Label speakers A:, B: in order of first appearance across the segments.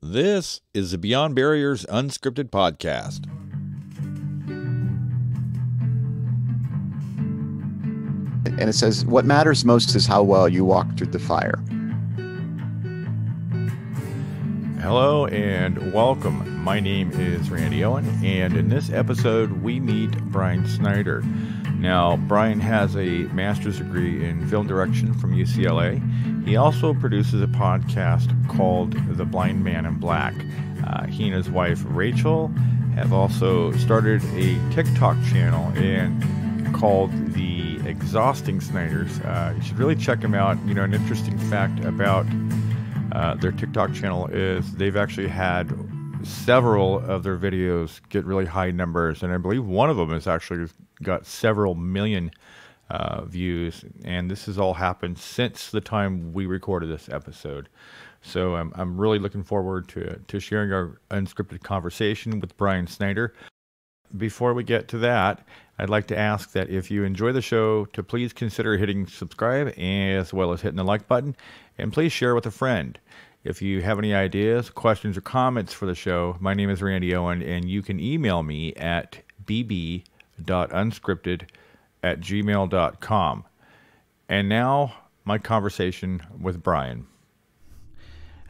A: This is the Beyond Barriers Unscripted Podcast.
B: And it says, What matters most is how well you walk through the fire.
A: Hello and welcome. My name is Randy Owen, and in this episode, we meet Brian Snyder. Now, Brian has a master's degree in film direction from UCLA. He also produces a podcast called The Blind Man in Black. Uh, he and his wife, Rachel, have also started a TikTok channel and called The Exhausting Snyders. Uh, you should really check them out. You know, an interesting fact about uh, their TikTok channel is they've actually had several of their videos get really high numbers, and I believe one of them has actually got several million uh, views. And this has all happened since the time we recorded this episode. So I'm, I'm really looking forward to, to sharing our unscripted conversation with Brian Snyder. Before we get to that, I'd like to ask that if you enjoy the show, to please consider hitting subscribe as well as hitting the like button, and please share with a friend. If you have any ideas, questions, or comments for the show, my name is Randy Owen, and you can email me at bb.unscripted at gmail.com. And now, my conversation with Brian.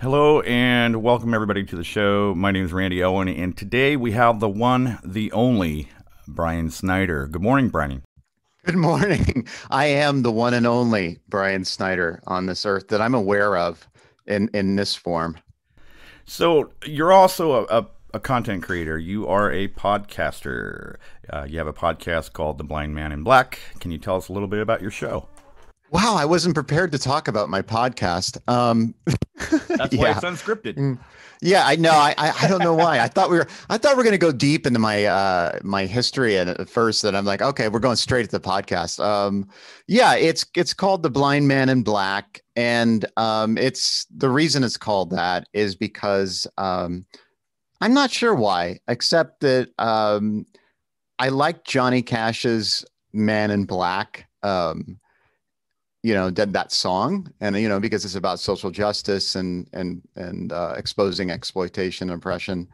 A: Hello and welcome everybody to the show. My name is Randy Owen, and today we have the one, the only
B: Brian Snyder. Good morning, Brian. Good morning. I am the one and only Brian Snyder on this earth that I'm aware of in in this form.
A: So you're also a, a, a content creator. You are a podcaster. Uh, you have a podcast called The Blind Man in Black. Can you tell us a little bit about your show?
B: Wow, I wasn't prepared to talk about my podcast. Um, That's why yeah. it's unscripted. Mm, yeah, I know. I, I don't know why. I thought we were I thought we are going to go deep into my uh, my history and at first, and I'm like, okay, we're going straight at the podcast. Um, yeah, it's it's called the Blind Man in Black, and um, it's the reason it's called that is because um, I'm not sure why, except that um, I like Johnny Cash's Man in Black. Um, you know did that song and you know because it's about social justice and and and uh, exposing exploitation and oppression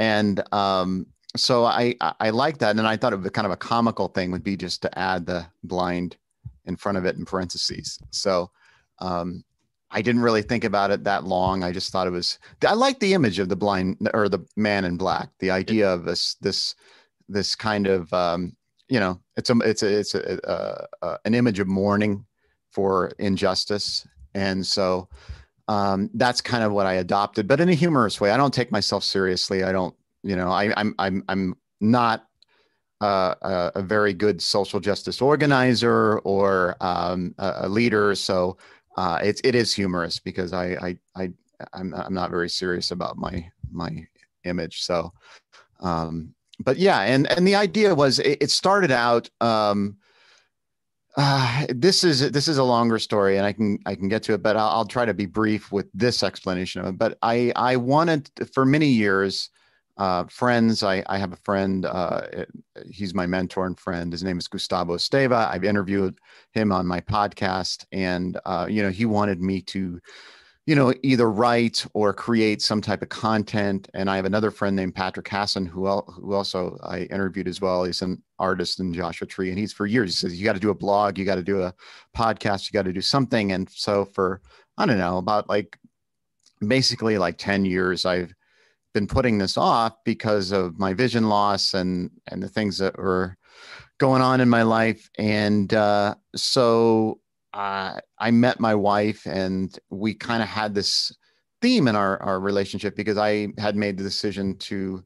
B: and um, so I I like that and I thought it would kind of a comical thing would be just to add the blind in front of it in parentheses so um, I didn't really think about it that long I just thought it was I like the image of the blind or the man in black the idea of this this this kind of um, you know it's a it's a it's a, a, uh, a uh, an image of mourning for injustice. And so um, that's kind of what I adopted, but in a humorous way. I don't take myself seriously. I don't, you know, I, I'm I'm I'm not uh, a, a, very good social justice organizer or um, a, a, leader. So uh, it is humorous because I, I, I, I'm, I'm not very serious about my, my image. So, um, but yeah, and, and the idea was it, it started out um, uh, this is this is a longer story, and I can I can get to it, but I'll, I'll try to be brief with this explanation of it. But I I wanted for many years, uh, friends. I I have a friend. Uh, he's my mentor and friend. His name is Gustavo Esteva. I've interviewed him on my podcast, and uh, you know he wanted me to you know, either write or create some type of content. And I have another friend named Patrick Hassan, who, who also I interviewed as well. He's an artist in Joshua Tree, and he's for years. He says you got to do a blog, you got to do a podcast, you got to do something. And so for I don't know about like basically like ten years, I've been putting this off because of my vision loss and and the things that were going on in my life. And uh, so uh, I met my wife, and we kind of had this theme in our our relationship because I had made the decision to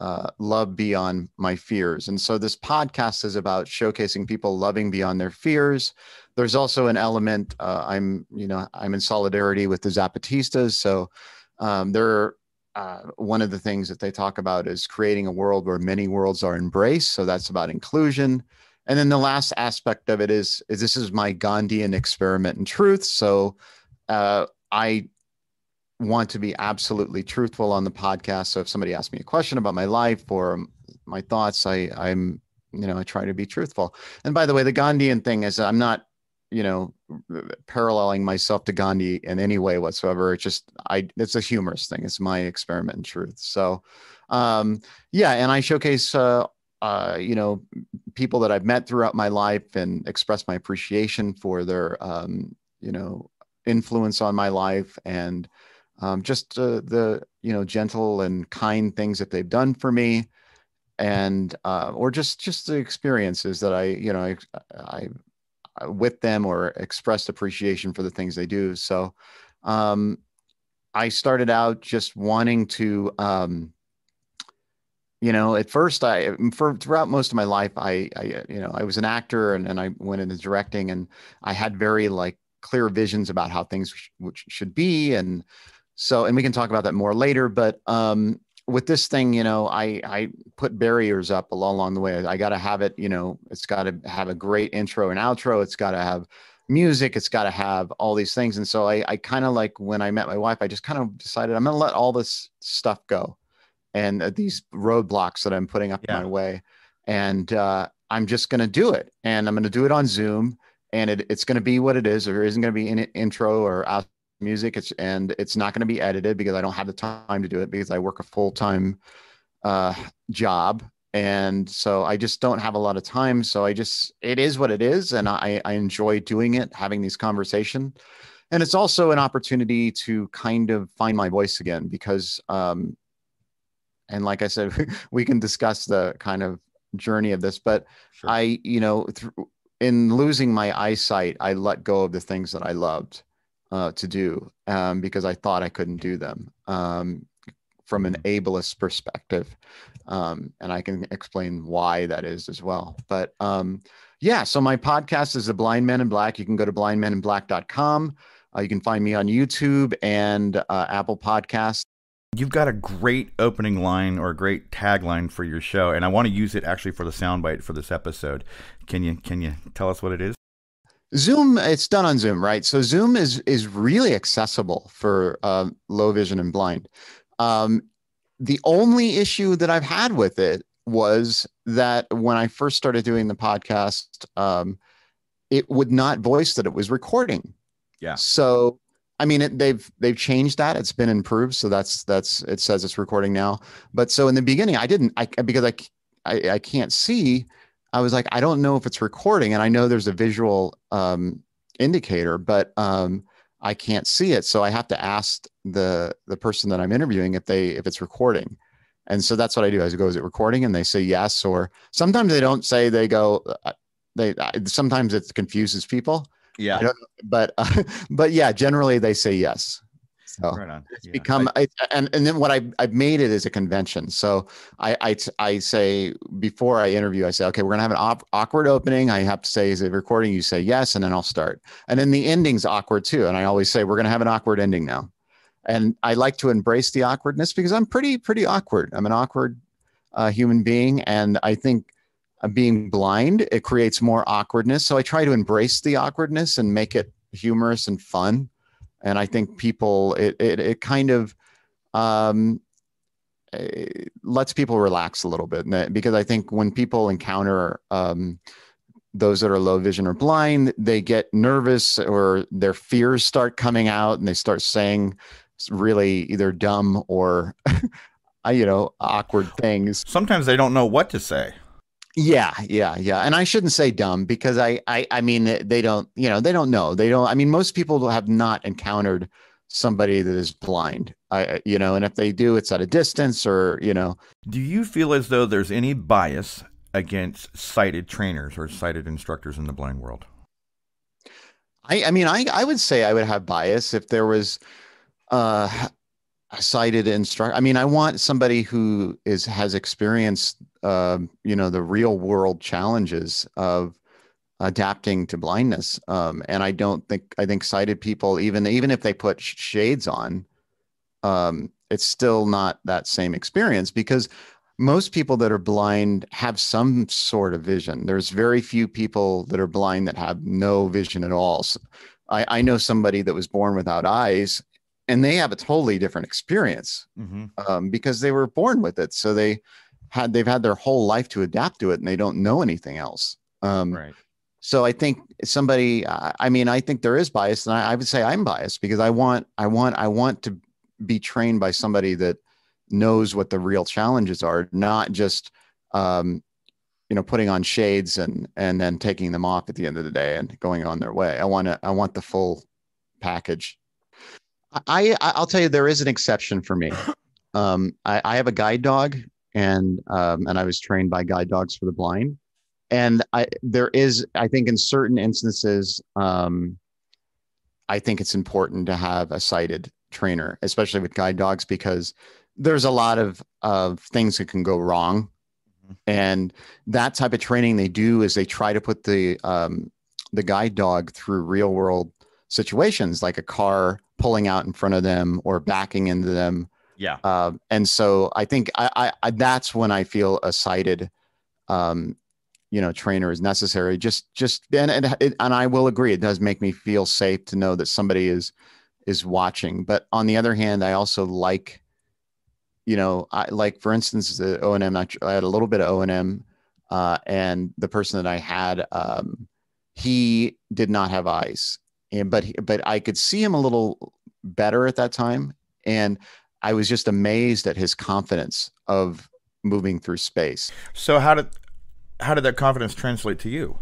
B: uh, love beyond my fears. And so this podcast is about showcasing people loving beyond their fears. There's also an element uh, I'm, you know, I'm in solidarity with the Zapatistas. So um, they're uh, one of the things that they talk about is creating a world where many worlds are embraced. So that's about inclusion and then the last aspect of it is, is this is my Gandhian experiment in truth. So uh, I want to be absolutely truthful on the podcast. So if somebody asks me a question about my life or my thoughts, I I'm you know I try to be truthful. And by the way, the Gandhian thing is I'm not you know paralleling myself to Gandhi in any way whatsoever. It's just I it's a humorous thing. It's my experiment in truth. So um, yeah, and I showcase uh, uh, you know, people that I've met throughout my life and express my appreciation for their, um, you know, influence on my life and um, just uh, the, you know, gentle and kind things that they've done for me and uh, or just just the experiences that I, you know, I, I, I with them or expressed appreciation for the things they do. So um, I started out just wanting to um, you know at first i um, for throughout most of my life i i uh, you know i was an actor and, and i went into directing and i had very like clear visions about how things sh- which should be and so and we can talk about that more later but um with this thing you know i i put barriers up along, along the way i, I got to have it you know it's got to have a great intro and outro it's got to have music it's got to have all these things and so i i kind of like when i met my wife i just kind of decided i'm going to let all this stuff go and uh, these roadblocks that I'm putting up yeah. my way. And uh, I'm just going to do it. And I'm going to do it on Zoom. And it, it's going to be what it is. There isn't going to be an intro or out music. It's and it's not going to be edited because I don't have the time to do it because I work a full time uh, job. And so I just don't have a lot of time. So I just it is what it is, and I, I enjoy doing it, having these conversation and it's also an opportunity to kind of find my voice again because um, and like I said, we can discuss the kind of journey of this. But sure. I, you know, th- in losing my eyesight, I let go of the things that I loved uh, to do um, because I thought I couldn't do them um, from an mm-hmm. ableist perspective. Um, and I can explain why that is as well. But um, yeah, so my podcast is The Blind Men in Black. You can go to blindmeninblack.com. Uh, you can find me on YouTube and uh, Apple Podcasts. You've got a great opening line or a great tagline for your show, and I want to use it actually for the soundbite for this episode. Can you can you tell us what it is? Zoom, it's done on Zoom, right? So Zoom is is really accessible for uh, low vision and blind. Um, the only issue that I've had with it was that when I first started doing the podcast, um, it would not voice that it was recording. Yeah. So I mean, it, they've they've changed that. It's been improved, so that's that's it says it's recording now. But so in the beginning, I didn't, I because I I, I can't see. I was like, I don't know if it's recording, and I know there's a visual um, indicator, but um, I can't see it, so I have to ask the the person that I'm interviewing if they if it's recording. And so that's what I do. I go, is it recording? And they say yes, or sometimes they don't say. They go, uh, they sometimes it confuses people yeah. But uh, but yeah, generally they say yes. So right it's yeah. become I, and and then what I I've made it as a convention. So I, I I say before I interview, I say, okay, we're gonna have an op- awkward opening. I have to say, is it recording? You say yes, and then I'll start. And then the ending's awkward too. And I always say, we're gonna have an awkward ending now. And I like to embrace the awkwardness because I'm pretty pretty awkward. I'm an awkward uh, human being, and I think being blind, it creates more awkwardness. So I try to embrace the awkwardness and make it humorous and fun. And I think people, it, it, it kind of um, eh, lets people relax a little bit because I think when people encounter um, those that are low vision or blind, they get nervous or their fears start coming out and they start saying really either dumb or, you know, awkward things. Sometimes they don't know what to say. Yeah, yeah, yeah. And I shouldn't say dumb because I, I, I mean, they don't, you know, they don't know. They don't. I mean, most people have not encountered somebody that is blind. I, you know, and if they do, it's at a distance or, you know.
A: Do you feel as though there's any bias
B: against sighted trainers or sighted instructors in the blind world? I, I mean, I, I would say I would have bias if there was, uh, cited instruct i mean i want somebody who is has experienced uh, um, you know the real world challenges of adapting to blindness um, and i don't think i think sighted people even even if they put shades on um, it's still not that same experience because most people that are blind have some sort of vision there's very few people that are blind that have no vision at all so I, I know somebody that was born without eyes and they have a totally different experience mm-hmm. um, because they were born with it. So they had they've had their whole life to adapt to it, and they don't know anything else. Um, right. So I think somebody. I mean, I think there is bias, and I, I, would say I'm biased because I want, I want, I want to be trained by somebody that knows what the real challenges are, not just, um, you know, putting on shades and and then taking them off at the end of the day and going on their way. I want to, I want the full package I, I will tell you there is an exception for me. Um, I, I have a guide dog, and um, and I was trained by guide dogs for the blind, and I there is I think in certain instances, um, I think it's important to have a sighted trainer, especially with guide dogs, because there's a lot of of things that can go wrong, mm-hmm. and that type of training they do is they try to put the um, the guide dog through real world situations like a car pulling out in front of them or backing into them. Yeah. Uh, and so I think I, I, I, that's when I feel a sighted, um, you know, trainer is necessary. Just, just, and, and, and I will agree, it does make me feel safe to know that somebody is, is watching. But on the other hand, I also like, you know, I like, for instance, the O and M, I had a little bit of O and M, uh, and the person that I had, um, he did not have eyes and but but I could see him a little better at that time, and I was just amazed at his confidence of moving through space. So how did
A: how did that confidence translate to you?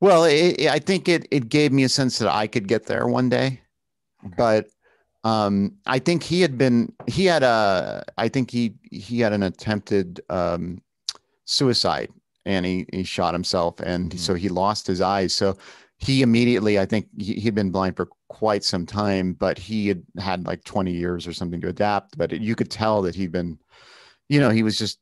B: Well, it, it, I think it it gave me a sense that I could get there one day, okay. but um, I think he had been he had a I think he he had an attempted um, suicide and he he shot himself and mm -hmm. so he lost his eyes so he immediately, I think he, had been blind for quite some time, but he had had like 20 years or something to adapt. But it, you could tell that he'd been, you know, he was just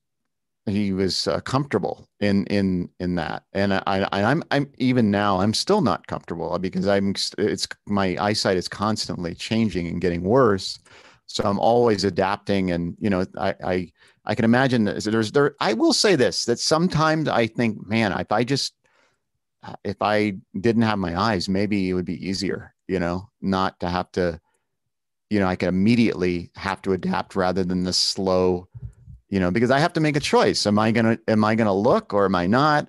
B: he was uh, comfortable in in in that and I, I am I'm, I'm even now i'm still not comfortable because i'm it's my eyesight is constantly changing and getting worse so i'm always adapting and you know i i i can imagine that there's there i will say this that sometimes i think man if i just if I didn't have my eyes, maybe it would be easier, you know, not to have to, you know, I could immediately have to adapt rather than the slow, you know, because I have to make a choice. Am I going to, am I going to look or am I not?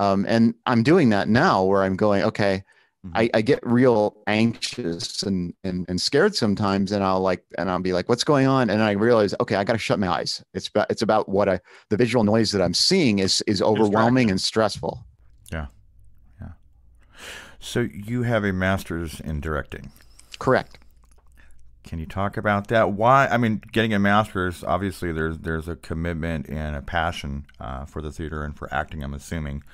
B: Um, and I'm doing that now where I'm going, okay, mm-hmm. I, I get real anxious and, and, and scared sometimes. And I'll like, and I'll be like, what's going on? And I realize, okay, I got to shut my eyes. It's about, it's about what I, the visual noise that I'm seeing is, is overwhelming and stressful.
A: So you have a master's in directing. Correct. Can you talk about that? Why? I mean, getting a master's, obviously, there's there's a commitment and a passion uh, for the theater and for acting. I'm assuming.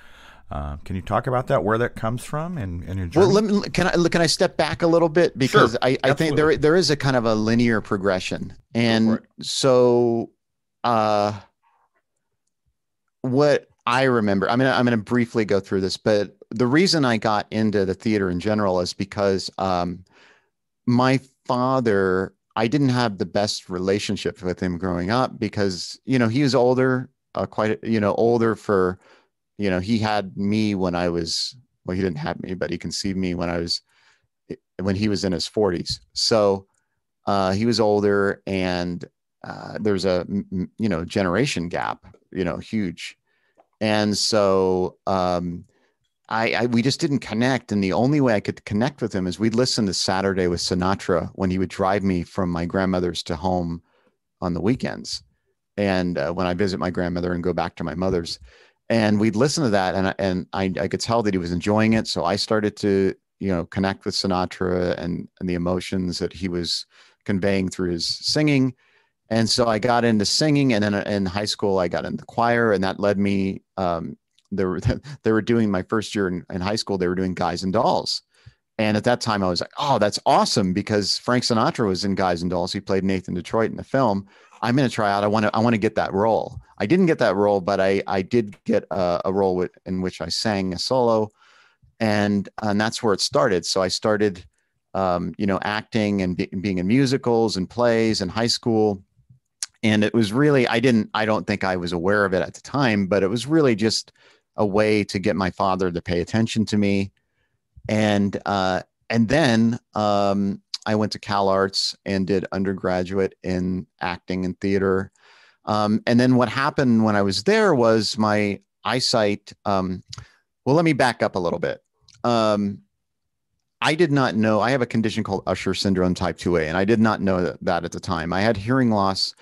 A: Uh, can you talk about that? Where that comes from and, and your journey? Well,
B: me, can I can I step back a little bit because sure, I, I think there there is a kind of a linear progression, and so uh, what I remember. I'm gonna I'm gonna briefly go through this, but the reason I got into the theater in general is because um, my father. I didn't have the best relationship with him growing up because you know he was older, uh, quite you know older for, you know he had me when I was well he didn't have me but he conceived me when I was when he was in his 40s. So uh, he was older and uh, there's a you know generation gap you know huge and so um, I, I, we just didn't connect and the only way i could connect with him is we'd listen to saturday with sinatra when he would drive me from my grandmother's to home on the weekends and uh, when i visit my grandmother and go back to my mother's and we'd listen to that and, I, and I, I could tell that he was enjoying it so i started to you know connect with sinatra and, and the emotions that he was conveying through his singing and so I got into singing, and then uh, in high school I got into choir, and that led me. Um, they were they were doing my first year in, in, high school. They were doing Guys and Dolls, and at that time I was like, "Oh, that's awesome!" Because Frank Sinatra was in Guys and Dolls. He played Nathan Detroit in the film. I'm going to try out. I want to I want to get that role. I didn't get that role, but I I did get a, a role with, in which I sang a solo, and and that's where it started. So I started. Um, you know, acting and be, being in musicals and plays in high school and it was really i didn't i don't think i was aware of it at the time but it was really just a way to get my father to pay attention to me and uh, and then um, i went to cal arts and did undergraduate in acting and theater um, and then what happened when i was there was my eyesight um, well let me back up a little bit um, I did not know I have a condition called Usher syndrome type 2A, and I did not know that, that, at the time. I had hearing loss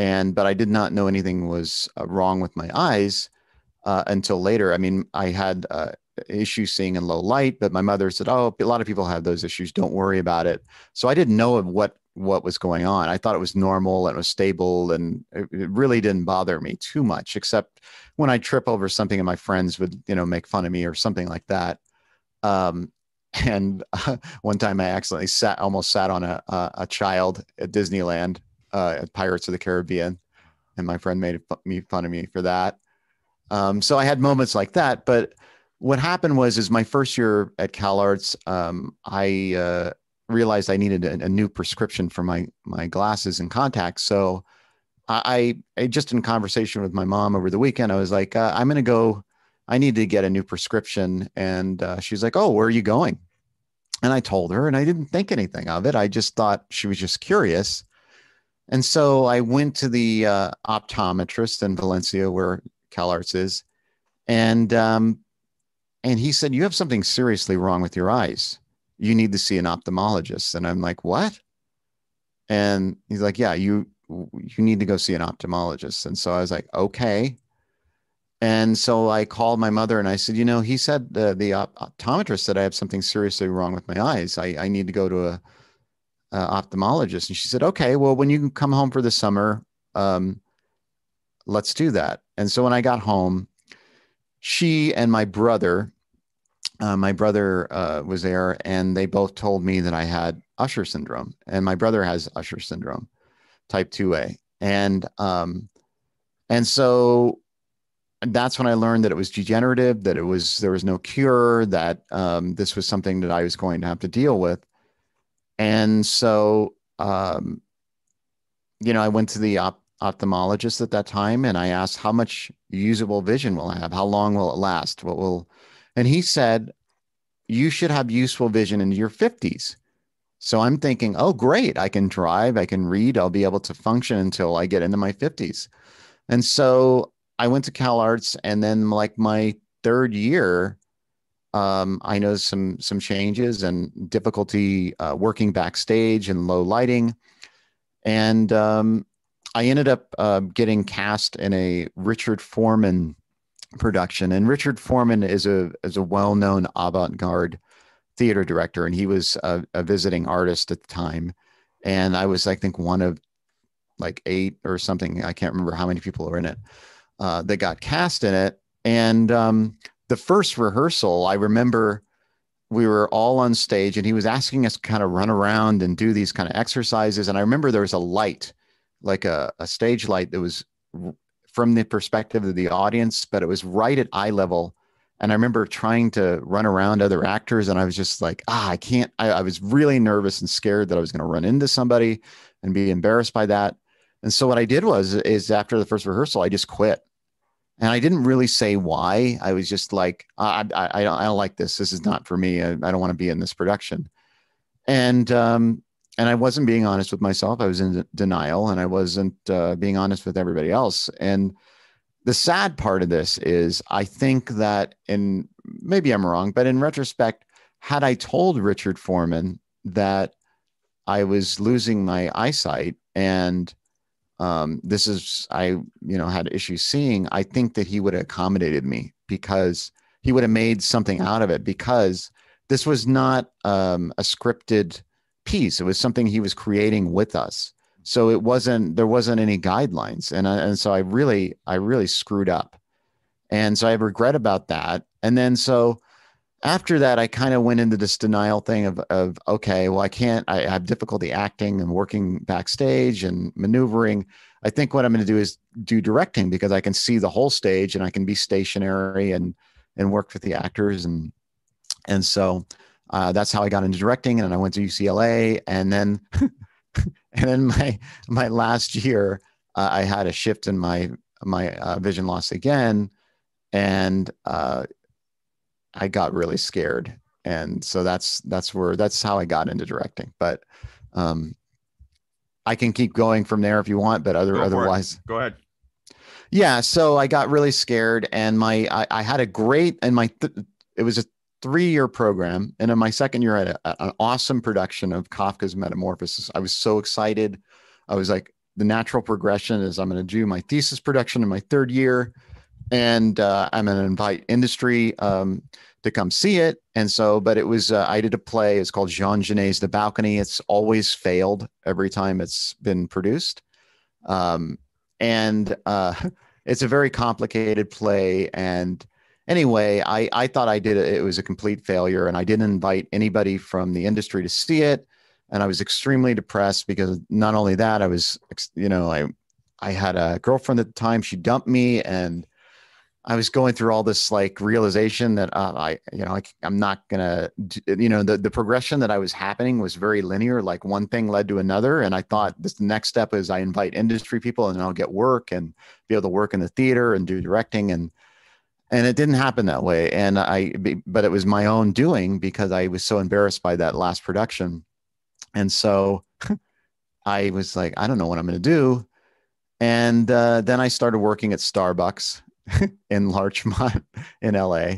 B: and but I did not know anything was uh, wrong with my eyes uh, until later. I mean, I had uh, issues seeing in low light, but my mother said, "Oh, a lot of people have those issues. Don't worry about it." So I didn't know what what was going on. I thought it was normal and it was stable, and it, it really didn't bother me too much, except when I trip over something and my friends would you know make fun of me or something like that. Um, and uh, one time I accidentally sat almost sat on a a, a child at Disneyland uh, Pirates of the Caribbean, and my friend made me fun of me for that. Um, so I had moments like that. But what happened was, is my first year at CalArts, um, I uh, realized I needed a, a, new prescription for my my glasses and contacts. So I, I just in conversation with my mom over the weekend, I was like, uh, I'm going to go. I need to get a new prescription, and uh, she's like, Oh, where are you going? And I told her, and I didn't think anything of it. I just thought she was just curious. And so I went to the uh, optometrist in Valencia, where CalArts is, and um, and he said, "You have something seriously wrong with your eyes. You need to see an ophthalmologist." And I'm like, "What?" And he's like, "Yeah, you you need to go see an ophthalmologist." And so I was like, "Okay." And so I called my mother and I said, "You know, he said uh, the the optometrist said I have something seriously wrong with my eyes. I I need to go to a uh, ophthalmologist. And she said, okay, well, when you come home for the summer, um, let's do that. And so when I got home, she and my brother, uh, my brother uh, was there, and they both told me that I had Usher syndrome. And my brother has Usher syndrome, type 2A. And, um, and so that's when I learned that it was degenerative, that it was, there was no cure, that um, this was something that I was going to have to deal with. And so, um, you know, I went to the op- ophthalmologist at that time and I asked how much usable vision will I have? How long will it last? What will, and he said, you should have useful vision in your 50s. So I'm thinking, oh, great. I can drive, I can read, I'll be able to function until I get into my 50s. And so I went to Cal Arts and then, like, my third year, um, I know some some changes and difficulty uh, working backstage and low lighting, and um, I ended up uh, getting cast in a Richard Foreman production. And Richard Foreman is a is a well known avant garde theater director, and he was a, a visiting artist at the time. And I was, I think, one of like eight or something. I can't remember how many people were in it uh, that got cast in it. And um, the first rehearsal, I remember we were all on stage and he was asking us to kind of run around and do these kind of exercises. And I remember there was a light, like a, a stage light that was from the perspective of the audience, but it was right at eye level. And I remember trying to run around other actors, and I was just like, ah, I can't. I, I was really nervous and scared that I was going to run into somebody and be embarrassed by that. And so what I did was, is after the first rehearsal, I just quit and I didn't really say why. I was just like, I, I, I don't like this. This is not for me. I, I don't want to be in this production. And, um, and I wasn't being honest with myself. I was in denial and I wasn't uh, being honest with everybody else. And the sad part of this is I think that, and maybe I'm wrong, but in retrospect, had I told Richard Foreman that I was losing my eyesight and um, this is I you know had issues seeing, I think that he would have accommodated me because he would have made something mm. out of it because this was not um, a scripted piece. It was something he was creating with us. So it wasn't there wasn't any guidelines, and I, and so I really I really screwed up, and so I have regret about that. And then so after that, I kind of went into this denial thing of, of okay, well, I can't, I, I have difficulty acting and working backstage and maneuvering. I think what I'm going to do is do directing because I can see the whole stage and I can be stationary and, and work with the actors. And, and so uh, that's how I got into directing. And I went to UCLA and then, and then my, my last year, uh, I had a shift in my, my uh, vision loss again. And, uh, I got really scared. And so that's that's where that's how I got into directing. But um I can keep going from there if you want, but other Go otherwise Go ahead. Yeah, so I got really scared and my I, I had a great and my th- it was a three-year program and in my second year I had a, an awesome production of Kafka's Metamorphosis. I was so excited. I was like the natural progression is I'm going to do my thesis production in my third year and uh, I'm going to invite industry um, to come see it. And so, but it was uh, I did a play. It's called Jean Genet's The Balcony. It's always failed every time it's been produced, um, and uh, it's a very complicated play. And anyway, I I thought I did it. It was a complete failure, and I didn't invite anybody from the industry to see it. And I was extremely depressed because not only that, I was, you know, I I had a girlfriend at the time. She dumped me, and I was going through all this like realization that uh, I, you know, I, am not gonna, you know, the the progression that I was happening was very linear. Like one thing led to another, and I thought this next step is I invite industry people, and I'll get work and be able to work in the theater and do directing, and and it didn't happen that way. And I, but it was my own doing because I was so embarrassed by that last production, and so I was like, I don't know what I'm gonna do, and uh, then I started working at Starbucks in Larchmont in LA.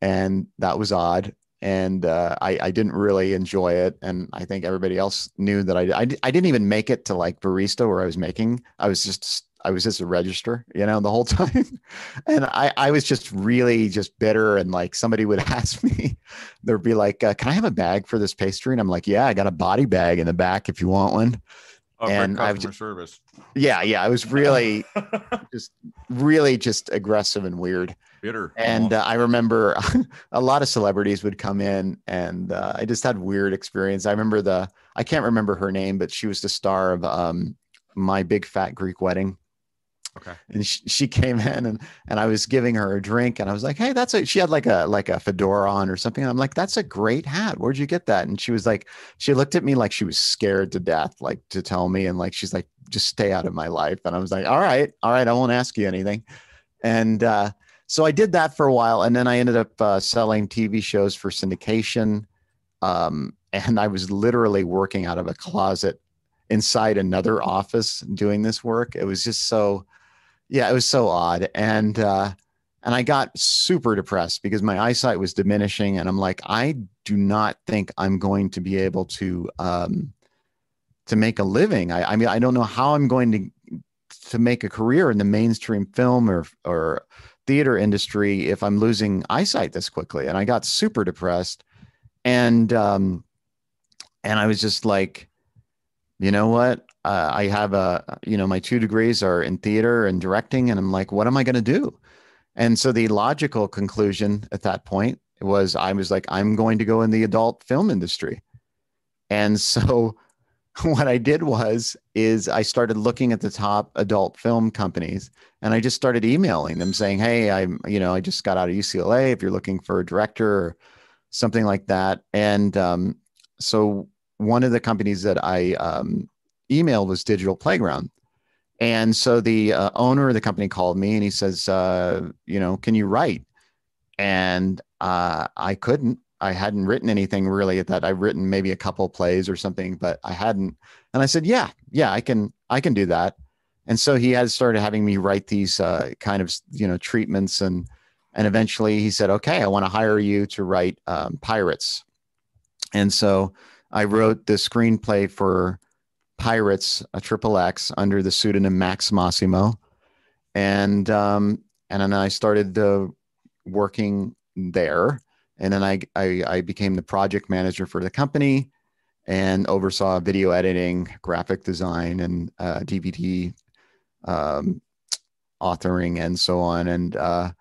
B: And that was odd. And uh, I, I didn't really enjoy it. And I think everybody else knew that I, I, I didn't even make it to like barista where I was making. I was just I was just a register, you know, the whole time. And I, I was just really just bitter. And like somebody would ask me, there'd be like, uh, can I have a bag for this pastry? And I'm like, yeah, I got a body bag in the back if you want one. Oh, and I was service. Yeah, yeah, I was really just really just aggressive and weird.
A: Bitter. And
B: uh, I remember a lot of celebrities would come in, and uh, I just had weird experience. I remember the I can't remember her name, but she was the star of um, my big fat Greek wedding. Okay. And she, she came in and and I was giving her a drink and I was like, hey, that's a she had like a like a fedora on or something. And I'm like, that's a great hat. Where'd you get that? And she was like, she looked at me like she was scared to death, like to tell me. And like she's like, just stay out of my life. And I was like, all right, all right, I won't ask you anything. And uh, so I did that for a while, and then I ended up uh, selling TV shows for syndication. Um, and I was literally working out of a closet inside another office doing this work. It was just so yeah, it was so odd. And uh, and I got super depressed because my eyesight was diminishing, and I'm like, I do not think I'm going to be able to um, to make a living. I, I mean, I don't know how I'm going to to make a career in the mainstream film or or theater industry if I'm losing eyesight this quickly. And I got super depressed, and um, and I was just like, you know what? uh, I have a, you know, my two degrees are in theater and directing. And I'm like, what am I going to do? And so the logical conclusion at that point was I was like, I'm going to go in the adult film industry. And so what I did was is I started looking at the top adult film companies and I just started emailing them saying, "Hey, I'm, you know, I just got out of UCLA if you're looking for a director or something like that." And um, so one of the companies that I um, email was Digital Playground. And so the uh, owner of the company called me and he says, uh, you know, can you write? And uh, I couldn't. I hadn't written anything really at that. I've written maybe a couple plays or something, but I hadn't. And I said, yeah, yeah, I can, I can do that. And so he had started having me write these uh, kind of, you know, treatments and, and eventually he said, okay, I want to hire you to write um, Pirates. And so I wrote the screenplay for Pirates, a Triple X, under the pseudonym Max Massimo, and um, and then I started uh, working there, and then I, I I became the project manager for the company, and oversaw video editing, graphic design, and uh, DVD um, authoring, and so on. And uh,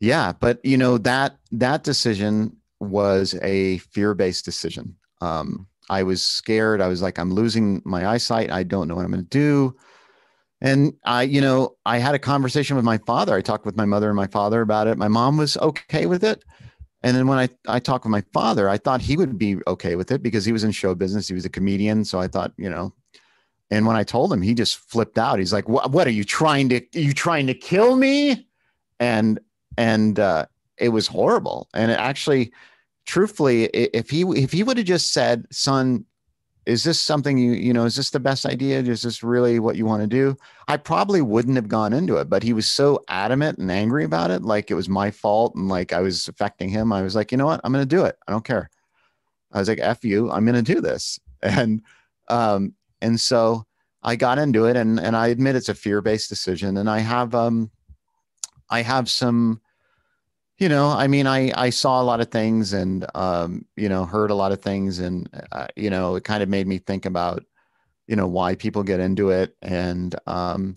B: yeah, but you know that that decision was a fear-based decision. Um, I was scared. I was like, I'm losing my eyesight. I don't know what I'm going to do. And I, you know, I had a conversation with my father. I talked with my mother and my father about it. My mom was okay with it. And then when I, I talked with my father, I thought he would be okay with it because he was in show business. He was a comedian. So I thought, you know, and when I told him, he just flipped out. He's like, what, what are you trying to, you trying to kill me? And, and, uh, it was horrible. And it actually, truthfully, if he if he would have just said, "Son, is this something you you know is this the best idea is this really what you want to do i probably wouldn't have gone into it but he was so adamant and angry about it like it was my fault and like i was affecting him i was like you know what i'm going to do it i don't care i was like f you i'm going to do this and um and so i got into it and and i admit it's a fear based decision and i have um i have some you know i mean i i saw a lot of things and um you know heard a lot of things and uh, you know it kind of made me think about you know why people get into it and um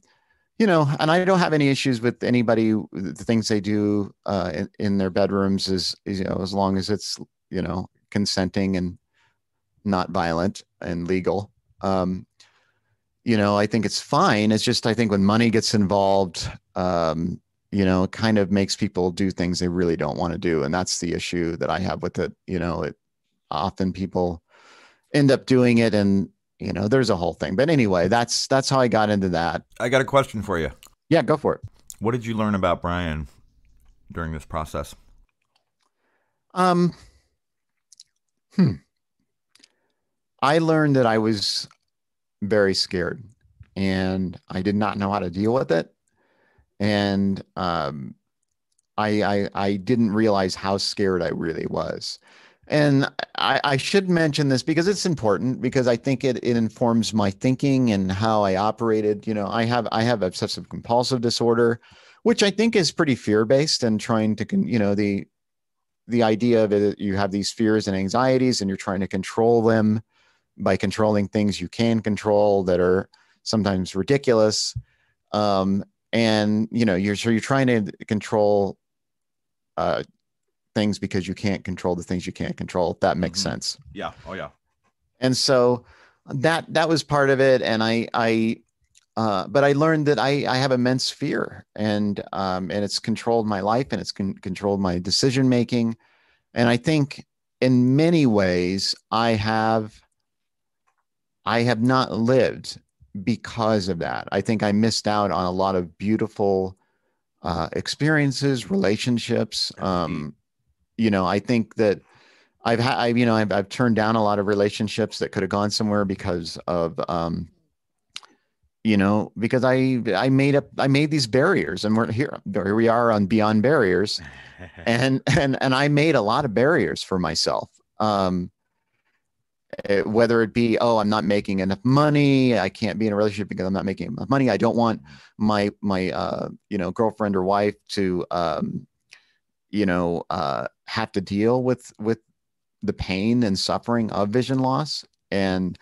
B: you know and i don't have any issues with anybody the things they do uh in, in their bedrooms is, is you know as long as it's you know consenting and not violent and legal um you know i think it's fine it's just i think when money gets involved um you know kind of makes people do things they really don't want to do and that's the issue that i have with it you know it often people end up doing it and you know there's a whole thing but anyway that's that's how i got into that
A: i got a question for you yeah go for it what did you learn about brian during this
B: process um hmm i learned that i was very scared and i did not know how to deal with it and um, I, I, I didn't realize how scared I really was. And I, I, should mention this because it's important because I think it, it informs my thinking and how I operated. You know, I have I have obsessive compulsive disorder, which I think is pretty fear based and trying to you know the the idea of it you have these fears and anxieties and you're trying to control them by controlling things you can control that are sometimes ridiculous um, and you know you're so you're trying to control uh things because you can't control the things you can't control that makes mm-hmm. sense yeah oh yeah and so that that was part of it and i i uh, but I learned that I, I have immense fear, and um, and it's controlled my life, and it's con- controlled my decision making, and I think in many ways I have I have not lived because of that. I think I missed out on a lot of beautiful uh, experiences, relationships. Um, you know, I think that I've had, you know, I've, I've, turned down a lot of relationships that could have gone somewhere because of, um, you know, because I, I made up, I made these barriers and we're here, here we are on beyond barriers and, and, and I made a lot of barriers for myself. Um, Eh, whether it be oh i'm not making enough money i can't be in a relationship because i'm not making enough money i don't want my my uh, you know girlfriend or wife to um, you know uh, have to deal with with the pain and suffering of vision loss and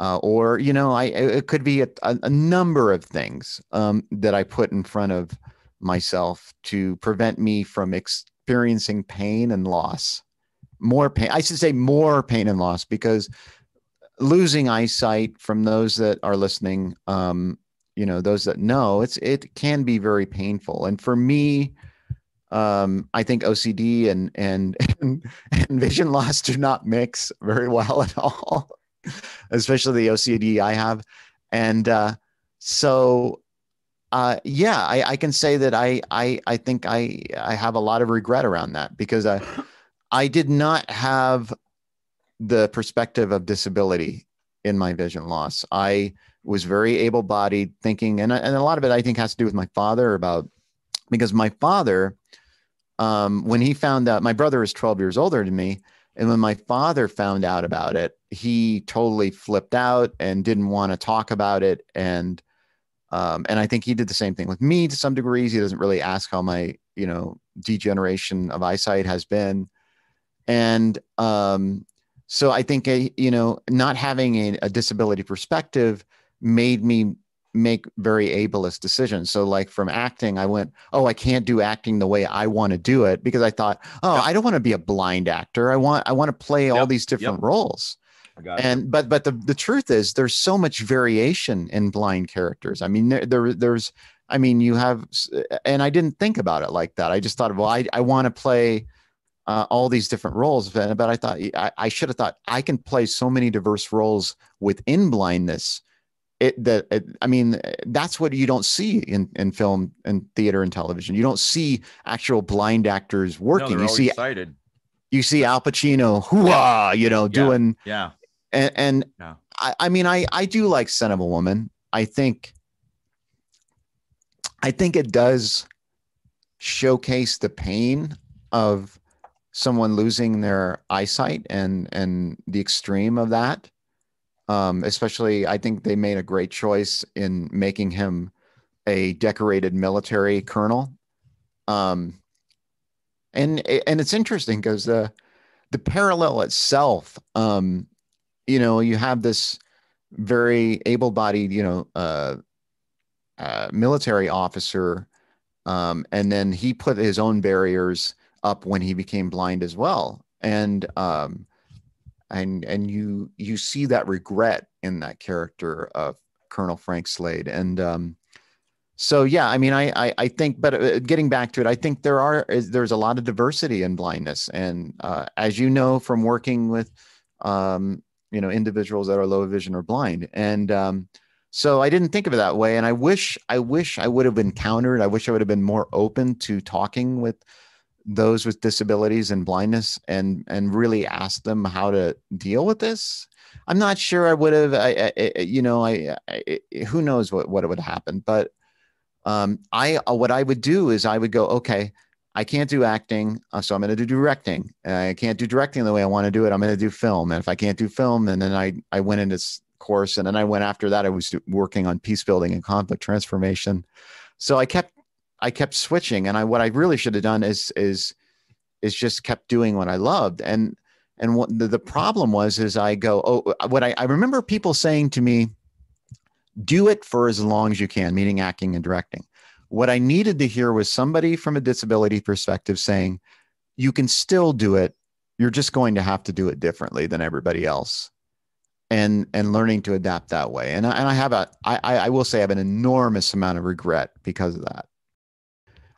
B: uh, or you know i it could be a, a number of things um, that i put in front of myself to prevent me from experiencing pain and loss more pain. I should say more pain and loss because losing eyesight from those that are listening, um, you know, those that know, it's it can be very painful. And for me, um, I think OCD and, and and and vision loss do not mix very well at all, especially the OCD I have. And uh, so uh, yeah, I, I, can say that I, I, I think I, I have a lot of regret around that because I, uh, I did not have the perspective of disability in my vision loss. I was very able bodied thinking, and, and a lot of it I think has to do with my father about because my father, um, when he found out, my brother is 12 years older than me. And when my father found out about it, he totally flipped out and didn't want to talk about it. And um, and I think he did the same thing with me to some degrees. He doesn't really ask how my you know degeneration of eyesight has been and um, so I think you know not having a, a disability perspective made me make very ableist decisions. So like from acting, I went, oh, I can't do acting the way I want to do it because I thought, oh, yep. I don't want to be a blind actor. I want I want to play yep. all these different yep. roles. And but but the, the truth is there's so much variation in blind characters. I mean there, there there's I mean you have and I didn't think about it like that. I just thought, well, I I want to play uh, all these different roles. But I thought I, I should have thought I can play so many diverse roles within blindness. It that it, I mean that's what you don't see in in film and theater and television. You don't see actual blind actors working. No, you see excited. You see Al Pacino, hooah, you know, yeah. doing yeah. And, and yeah. I, I mean, I I do like Son of a Woman. I think I think it does showcase the pain of someone losing their eyesight and and the extreme of that. Um, especially, I think they made a great choice in making him a decorated military colonel. Um, and and it's interesting because the the parallel itself, um, you know, you have this very able-bodied, you know, uh, uh, military officer, um, and then he put his own barriers up when he became blind as well and um and and you you see that regret in that character of colonel frank slade and um so yeah i mean I, I i, think but uh, getting back to it i think there are there's a lot of diversity in blindness and uh, as you know from working with um you know individuals that are low vision or blind and um so i didn't think of it that way and i wish i wish i would have encountered i wish i would have been more open to talking with those with disabilities and blindness and and really ask them how to deal with this i'm not sure i would have I, I, you know I, I, who knows what what would happen but um i uh, what i would do is i would go okay i can't do acting uh, so i'm going to do directing uh, i can't do directing the way i want to do it i'm going to do film and if i can't do film and then i i went into course and then i went after that i was working on peace building and conflict transformation so i kept I kept switching, and I what I really should have done is is is just kept doing what I loved. And and what the, the problem was is I go, oh, what I, I remember people saying to me, do it for as long as you can, meaning acting and directing. What I needed to hear was somebody from a disability perspective saying, you can still do it. You're just going to have to do it differently than everybody else. And, and learning to adapt that way. And I, and I have a, I, I will say I have an enormous amount of regret because of that.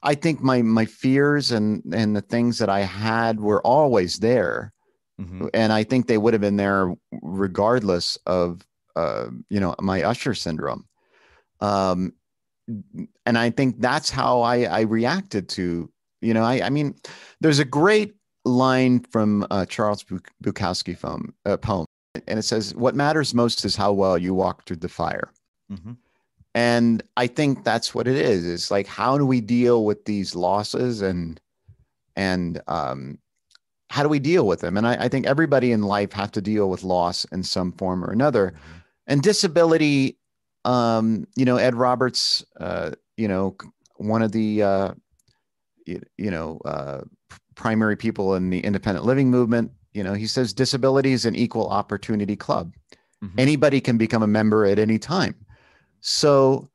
B: I think my my fears and and the things that I had were always there, mm-hmm. and I think they would have been there regardless of uh, you know my Usher syndrome, um, and I think that's how I I reacted to you know I I mean there's a great line from uh, Charles Bukowski uh, poem, and it says, "What matters most is how well you walk through the fire." Mm-hmm and i think that's what it is it's like how do we deal with these losses and and um how do we deal with them and i, I think everybody in life have to deal with loss in some form or another mm-hmm. and disability um you know ed roberts uh you know one of the uh you, you know uh primary people in the independent living movement you know he says disability is an equal opportunity club mm-hmm. anybody can become a member at any time so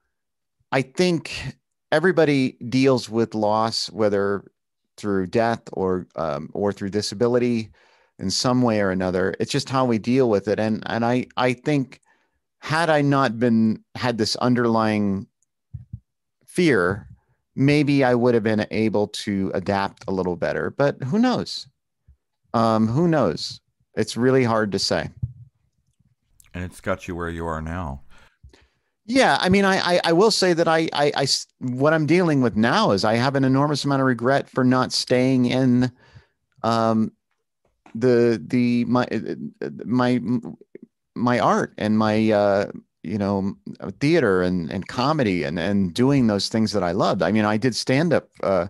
B: I think everybody deals with loss, whether through death or um, or through disability in some way or another. It's just how we deal with it. And and I I think had I not been had this underlying fear, maybe I would have been able to adapt a little better. But who knows? Um, who knows? It's really hard to say. And it's got you where you are now. Yeah, I mean, I, I I, will say that I, I I what I'm dealing with now is I have an enormous amount of regret for not staying in, um, the the my uh, my my art and my uh you know theater and and comedy and and doing those things that I loved. I mean, I did stand up uh,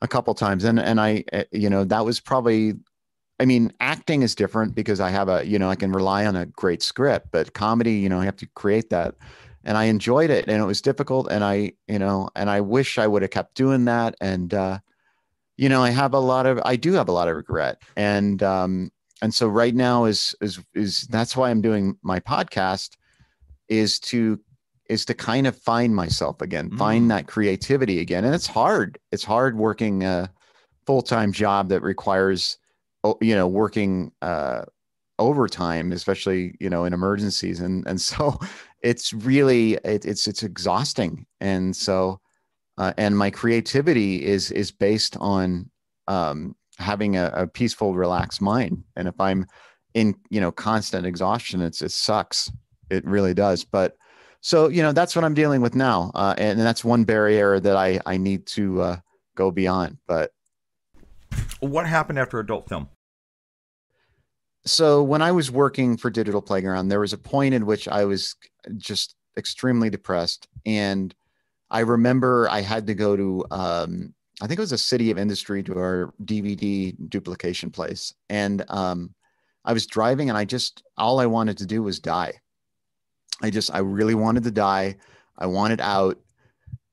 B: a couple times, and and I uh, you know that was probably. I mean, acting is different because I have a, you know, I can rely on a great script, but comedy, you know, I have to create that and I enjoyed it and it was difficult and I you know and I wish I would have kept doing that and uh you know I have a lot of I do have a lot of regret and um and so right now is is is that's why I'm doing my podcast is to is to kind of find myself again mm. find that creativity again and it's hard it's hard working a full-time job that requires you know working uh overtime especially you know in emergencies and and so it's really it, it's it's exhausting and so uh, and my creativity is is based on um, having a, a, peaceful relaxed mind and if i'm in you know constant exhaustion it's it sucks it really does but so you know that's what i'm dealing with now uh, and, and, that's one barrier that i i need to uh, go beyond but
A: what happened after adult film
B: so when i was working for digital playground there was a point in which i was just extremely depressed. And I remember I had to go to, um, I think it was a city of industry to our DVD duplication place. And um, I was driving and I just, all I wanted to do was die. I just, I really wanted to die. I wanted out.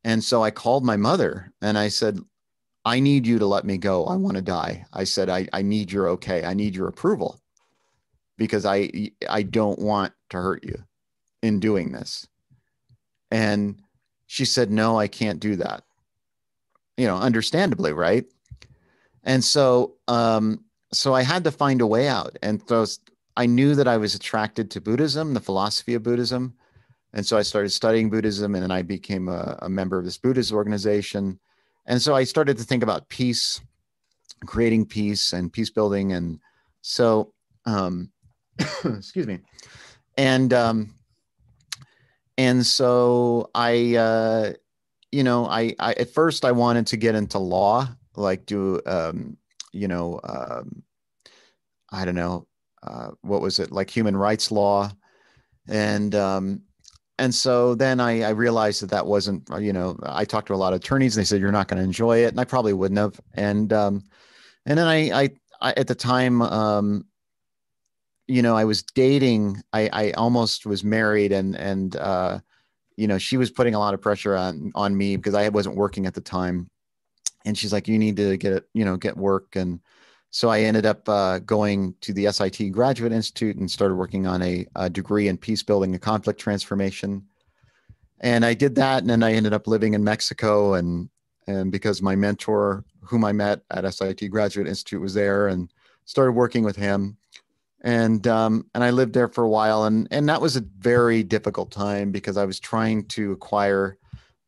B: And so I called my mother and I said, I need you to let me go. I want to die. I said, I, I need your okay. I need your approval because I I don't want to hurt you in doing this? And she said, No, I can't do that. You know, understandably, right? And so, um, so I had to find a way out. And so I knew that I was attracted to Buddhism, the philosophy of Buddhism. And so I started studying Buddhism and then I became a, a member of this Buddhist organization. And so I started to think about peace, creating peace and peace building. And so, um, excuse me. And um, and so I, uh, you know, I, I at first I wanted to get into law, like do, um, you know, um, I don't know, uh, what was it like human rights law, and um, and so then I, I realized that that wasn't, you know, I talked to a lot of attorneys and they said you're not going to enjoy it, and I probably wouldn't have, and um, and then I, I, I at the time um, you know, I was dating. I I almost was married, and and uh, you know, she was putting a lot of pressure on on me because I wasn't working at the time, and she's like, "You need to get you know get work." And so I ended up uh, going to the SIT Graduate Institute and started working on a, a degree in peace building and conflict transformation. And I did that, and then I ended up living in Mexico, and and because my mentor, whom I met at SIT Graduate Institute, was there, and started working with him and um, and I lived there for a while, and and that was a very difficult time because I was trying to acquire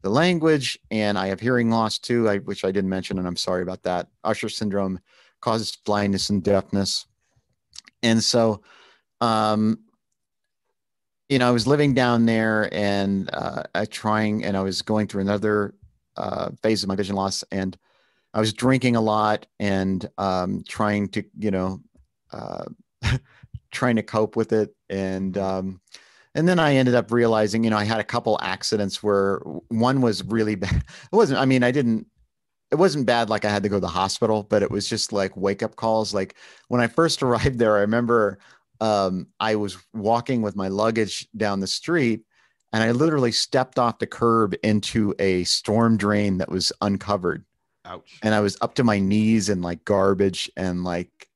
B: the language, and I have hearing loss too, I, which I didn't mention, and I'm sorry about that. Usher syndrome causes blindness and deafness, and so, um, you know, I was living down there, and uh, I trying, and I was going through another uh, phase of my vision loss, and I was drinking a lot and um, trying to, you know. Uh, trying to cope with it and um, and then I ended up realizing, you know, I had a couple accidents where one was really bad. It wasn't, I mean, I didn't, it wasn't bad like I had to go to the hospital, but it was just like wake up calls. Like when I first arrived there, I remember um, I was walking with my luggage down the street and I literally stepped off the curb into a storm drain that was uncovered. Ouch. And I was up to my knees in like garbage and like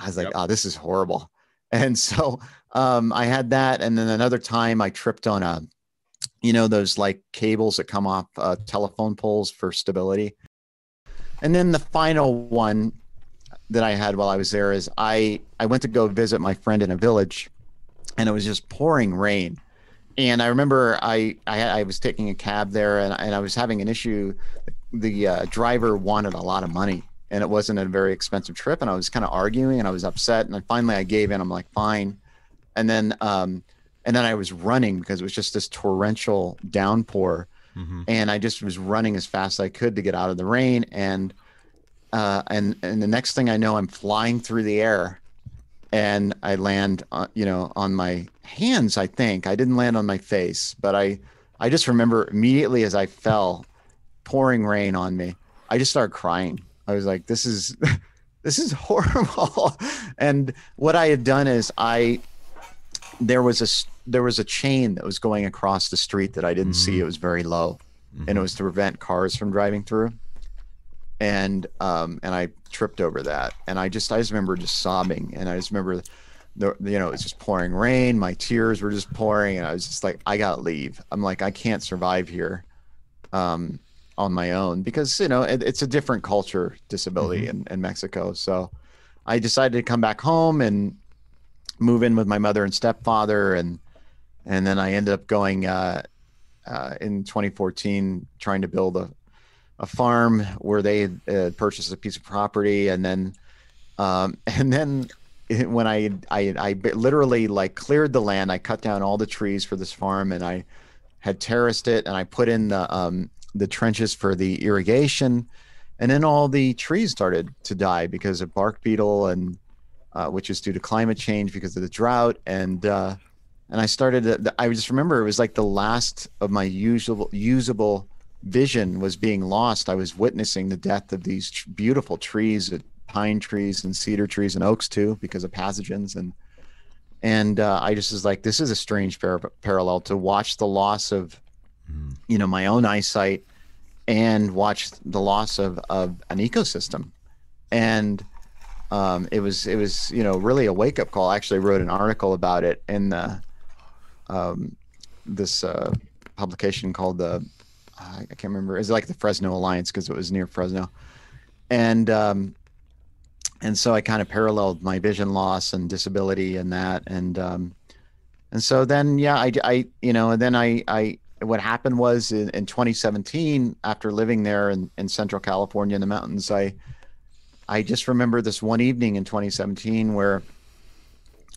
B: I was like, yep. oh, this is horrible. And so um, I had that. And then another time I tripped on a, um, you know, those like cables that come off uh, telephone poles for stability. And then the final one that I had while I was there is I, I went to go visit my friend in a village and it was just pouring rain. And I remember I, I, I was taking a cab there and, and I was having an issue. The uh, driver wanted a lot of money and it wasn't a very expensive trip. And I was kind of arguing and I was upset. And then finally I gave in. I'm like, fine. And then, um, and then I was running because it was just this torrential downpour. Mm-hmm. And I just was running as fast as I could to get out of the rain. And, uh, and, and the next thing I know, I'm flying through the air and I land, uh, you know, on my hands, I think. I didn't land on my face, but I, I just remember immediately as I fell, pouring rain on me, I just started crying I was like, this is this is horrible. and what I had done is I there was a there was a chain that was going across the street that I didn't mm-hmm. see. It was very low, mm-hmm. and it mm-hmm. was to prevent cars from driving through. And um and I tripped over that, and I just I just remember just sobbing, and I just remember. The, you know, it was just pouring rain. My tears were just pouring, and I was just like, "I gotta leave." I'm like, "I can't survive here." Um, on my own because you know it, it's a different culture disability mm-hmm. in, in mexico so i decided to come back home and move in with my mother and stepfather and and then i ended up going uh, uh, in 2014 trying to build a, a farm where they uh, purchased a piece of property and then um, and then when I, I i literally like cleared the land i cut down all the trees for this farm and i had terraced it and i put in the um, the trenches for the irrigation, and then all the trees started to die because of bark beetle and uh, which is due to climate change because of the drought and uh, and I started. Uh, I just remember it was like the last of my usual usable vision was being lost. I was witnessing the death of these tr- beautiful trees, uh, pine trees and cedar trees and oaks too, because of pathogens and and uh, I just was like, this is a strange par- parallel to watch the loss of mm. you know, my own eyesight and watched the loss of, of an ecosystem. And um, it was it was you know really a wake up call. I actually wrote an article about it in the um, this uh, publication called the I can't remember. It's like the Fresno Alliance because it was near Fresno, and um, and so I kind of paralleled my vision loss and disability and that and um, and so then yeah I, I you know and then I I what happened was in, in 2017, after living there in, in Central California in the mountains, I I just remember this one evening in 2017 where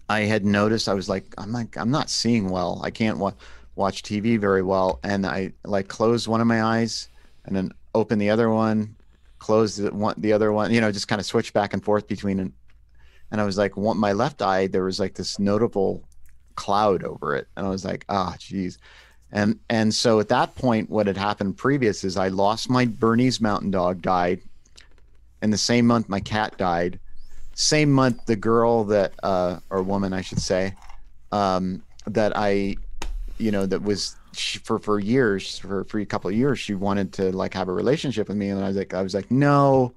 B: I had noticed I was like, I'm like, I'm not seeing well. I can't wa- watch TV very well, and I like closed one of my eyes and then opened the other one, closed the one, the other one. You know, just kind of switched back and forth between. And, and I was like, one, my left eye, there was like this notable cloud over it, and I was like, ah, oh, and and so at that point, what had happened previous is I lost my Bernese Mountain Dog died, and the same month my cat died. Same month the girl that uh, or woman I should say, um, that I, you know, that was she, for for years for for a couple of years she wanted to like have a relationship with me, and I was like I was like no,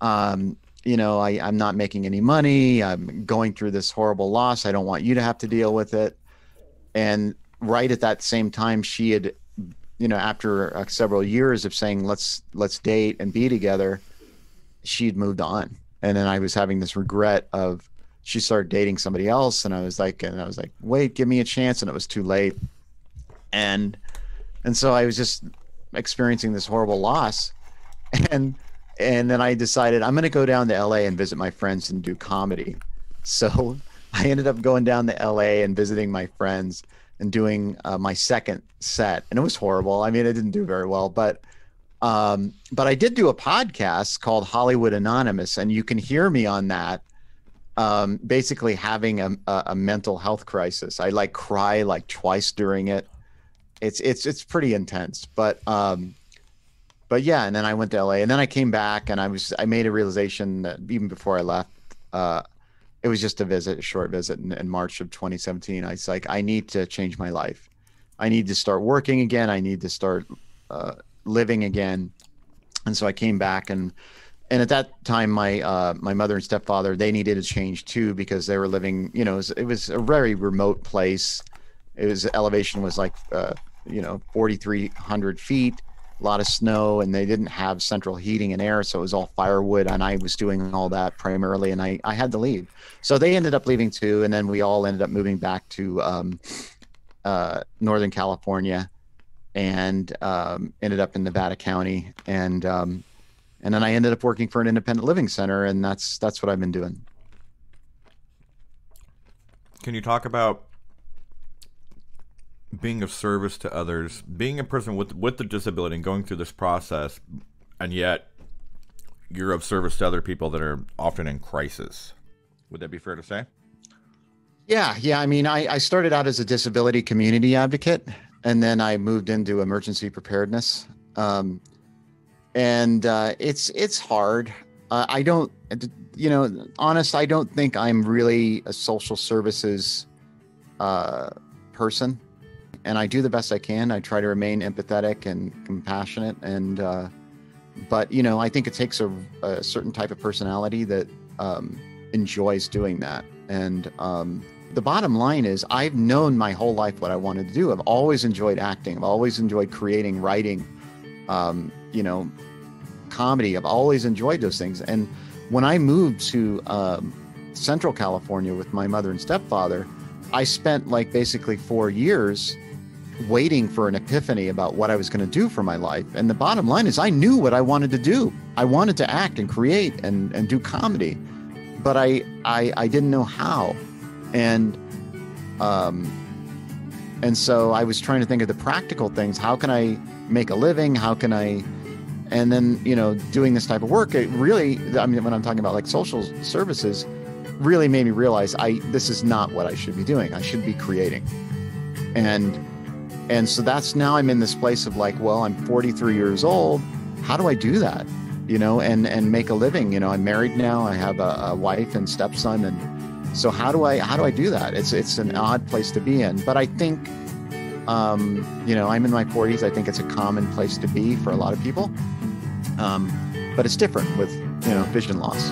B: um, you know I I'm not making any money. I'm going through this horrible loss. I don't want you to have to deal with it. And right at that same time, she had, you know, after uh, several years of saying let's let's date and be together, she'd moved on, and then I was having this regret of she started dating somebody else, and I was like, and I was like, wait, give me a chance, and it was too late, and and so I was just experiencing this horrible loss, and and then I decided I'm going to go down to LA and visit my friends and do comedy. So I ended up going down to LA and visiting my friends and doing uh, my second set, and it was horrible. I mean, it didn't do very well, but um, but I did do a podcast called Hollywood Anonymous, and you can hear me on that. Um, basically, having a, a mental health crisis. I like cry like twice during it. It's it's it's pretty intense, but um, but yeah. And then I went to LA, and then I came back, and I was I made a realization that even before I left. Uh, it was just a visit, a short visit in, in March of 2017. I was like, I need to change my life. I need to start working again. I need to start uh, living again. And so I came back and and at that time my uh, my mother and stepfather they needed a change too because they were living you know it was, it was a very remote place it was elevation was like uh, you know 4300 feet a lot of snow and they didn't have central heating and air so it was all firewood and i was doing all that primarily and i, I had to leave so they ended up leaving too and then we all ended up moving back to um, uh, northern california and um, ended up in nevada county and um, and then i ended up working for an independent living center and that's that's what i've been doing
A: can you talk about being of service to others, being a person with with the disability and going through this process, and yet you're of service to other people that are often in crisis. Would that be fair to say?
B: Yeah, yeah. I mean, I, I started out as a disability community advocate, and then I moved into emergency preparedness. Um, and uh, it's it's hard. Uh, I don't, you know, honest. I don't think I'm really a social services uh, person and I do the best I can. I try to remain empathetic and compassionate, and uh, but you know, I think it takes a, a certain type of personality that um, enjoys doing that. And um, the bottom line is, I've known my whole life what I wanted to do. I've always enjoyed acting. I've always enjoyed creating, writing, um, you know, comedy. I've always enjoyed those things. And when I moved to um, Central California with my mother and stepfather. I spent like basically four years waiting for an epiphany about what I was going to do for my life. And the bottom line is, I knew what I wanted to do. I wanted to act and create and, and do comedy, but I, I, I didn't know how. And, um, and so I was trying to think of the practical things. How can I make a living? How can I, and then, you know, doing this type of work, it really, I mean, when I'm talking about like social services, really made me realize I, this is not what I should be doing. I should be creating. And, and so that's now I'm in this place of like, well, I'm 43 years old. How do I do that? You know, and and make a living. You know, I'm married now. I have a, a wife and stepson, and so how do I how do I do that? It's it's an odd place to be in, but I think, um, you know, I'm in my 40s. I think it's a common place to be for a lot of people, um, but it's different with you know vision loss.